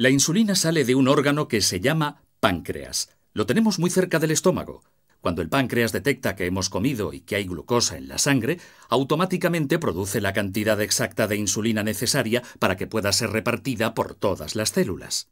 La insulina sale de un órgano que se llama páncreas. Lo tenemos muy cerca del estómago. Cuando el páncreas detecta que hemos comido y que hay glucosa en la sangre, automáticamente produce la cantidad exacta de insulina necesaria para que pueda ser repartida por todas las células.